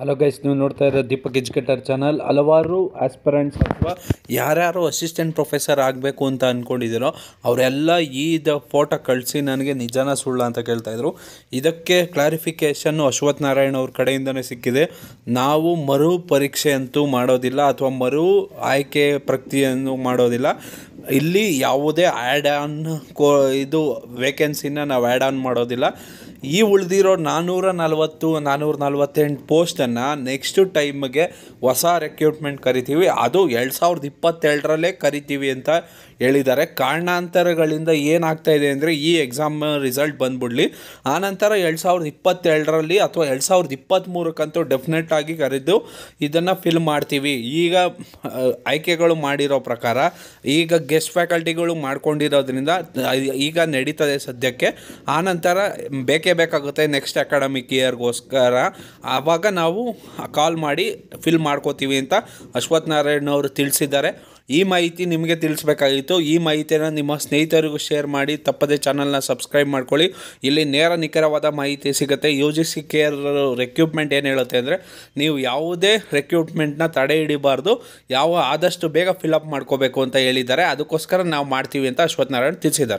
hello guys ನೀವು ನೋಡ್ತಾ ಇರೋ ದೀಪಕ್ ಎಜುಕೇಟರ್ ಚಾನಲ್ ಹಲವಾರು ಆಸ್ಪರೆಂಟ್ಸ್ ಅಥವಾ ಯಾರ್ಯಾರು ಅಸಿಸ್ಟೆಂಟ್ ಪ್ರೊಫೆಸರ್ ಆಗಬೇಕು ಅಂತ ಅಂದ್ಕೊಂಡಿದ್ದೀರೋ ಅವರೆಲ್ಲ ಈದ ಫೋಟೋ ಕಳಿಸಿ ನನಗೆ ನಿಜಾನ ಸುಳ್ಳ ಅಂತ ಕೇಳ್ತಾಯಿದ್ರು ಇದಕ್ಕೆ ಕ್ಲಾರಿಫಿಕೇಷನ್ನು ಅಶ್ವಥ್ ನಾರಾಯಣ್ ಅವ್ರ ಕಡೆಯಿಂದನೇ ಸಿಕ್ಕಿದೆ ನಾವು ಮರು ಪರೀಕ್ಷೆ ಅಂತೂ ಮಾಡೋದಿಲ್ಲ ಅಥವಾ ಮರು ಆಯ್ಕೆ ಪ್ರಕ್ರಿಯೆಯನ್ನು ಮಾಡೋದಿಲ್ಲ ಇಲ್ಲಿ ಯಾವುದೇ ಆ್ಯಡ್ ಆನ್ ಕೋ ಇದು ವೇಕೆನ್ಸಿನ ನಾವು ಆ್ಯಡ್ ಆನ್ ಮಾಡೋದಿಲ್ಲ ಈ ಉಳಿದಿರೋ ನಾನ್ನೂರ ನಲ್ವತ್ತು ನಾನ್ನೂರ ನಲ್ವತ್ತೆಂಟು ಪೋಸ್ಟನ್ನು ನೆಕ್ಸ್ಟ್ ಟೈಮ್ಗೆ ಹೊಸ ರೆಕ್ರೂಟ್ಮೆಂಟ್ ಕರಿತೀವಿ ಅದು ಎರಡು ಸಾವಿರದ ಇಪ್ಪತ್ತೆರಡರಲ್ಲೇ ಕರಿತೀವಿ ಅಂತ ಹೇಳಿದ್ದಾರೆ ಕಾರಣಾಂತರಗಳಿಂದ ಏನಾಗ್ತಾ ಇದೆ ಅಂದರೆ ಈ ಎಕ್ಸಾಮ್ ರಿಸಲ್ಟ್ ಬಂದ್ಬಿಡ್ಲಿ ಆನಂತರ ಎರಡು ಸಾವಿರದ ಇಪ್ಪತ್ತೆರಡರಲ್ಲಿ ಅಥವಾ ಎರಡು ಸಾವಿರದ ಇಪ್ಪತ್ತ್ಮೂರಕ್ಕಂತೂ ಡೆಫಿನೆಟ್ ಆಗಿ ಕರೆದು ಇದನ್ನು ಫಿಲ್ ಮಾಡ್ತೀವಿ ಈಗ ಆಯ್ಕೆಗಳು ಮಾಡಿರೋ ಪ್ರಕಾರ ಈಗ ಗೆಸ್ಟ್ ಫ್ಯಾಕಲ್ಟಿಗಳು ಮಾಡ್ಕೊಂಡಿರೋದ್ರಿಂದ ಈಗ ನಡೀತದೆ ಸದ್ಯಕ್ಕೆ ಆನಂತರ ಬೇಕೇ ಬೇಕಾಗುತ್ತೆ ನೆಕ್ಸ್ಟ್ ಅಕಾಡೆಮಿಕ್ ಇಯರ್ಗೋಸ್ಕರ ಆವಾಗ ನಾವು ಕಾಲ್ ಮಾಡಿ ಫಿಲ್ ಮಾಡ್ಕೋತೀವಿ ಅಂತ ಅಶ್ವಥ್ ನಾರಾಯಣ್ ಅವರು ತಿಳಿಸಿದ್ದಾರೆ ಈ ಮಾಹಿತಿ ನಿಮಗೆ ತಿಳಿಸ್ಬೇಕಾಗಿತ್ತು ಈ ಮಾಹಿತಿಯನ್ನು ನಿಮ್ಮ ಸ್ನೇಹಿತರಿಗೂ ಶೇರ್ ಮಾಡಿ ತಪ್ಪದೇ ಚಾನಲ್ನ ಸಬ್ಸ್ಕ್ರೈಬ್ ಮಾಡ್ಕೊಳ್ಳಿ ಇಲ್ಲಿ ನೇರ ನಿಖರವಾದ ಮಾಹಿತಿ ಸಿಗುತ್ತೆ U G C care recruitment ಏನು ಹೇಳುತ್ತೆ ಅಂದರೆ ನೀವು ಯಾವುದೇ ರೆಕ್ರೂಟ್ಮೆಂಟ್ನ ತಡೆ ಹಿಡಿಬಾರ್ದು ಯಾವ ಆದಷ್ಟು ಬೇಗ ಅಪ್ ಮಾಡ್ಕೋಬೇಕು ಅಂತ ಹೇಳಿದ್ದಾರೆ ಅದಕ್ಕೋಸ್ಕರ ನಾವು ಮಾಡ್ತೀವಿ ಅಂತ ಅಶ್ವಥ್ ನಾರಾಯಣ್ ತಿಳಿಸಿದ್ದಾರೆ